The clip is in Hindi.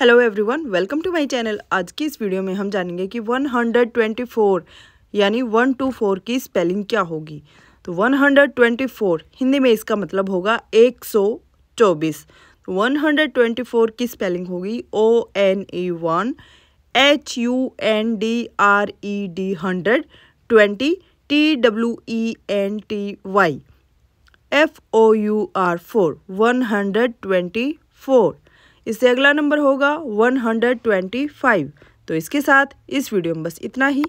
hello everyone welcome to my channel आज की इस वीडियो में हम जानेंगे कि 124 यानी 124 की स्पेलिंग क्या होगी तो 124 हिंदी में इसका मतलब होगा 124 124 तो की स्पेलिंग होगी O N E one H U N D R E D hundred twenty T W E N T Y F O U R four one hundred twenty four इससे अगला नंबर होगा 125 तो इसके साथ इस वीडियो में बस इतना ही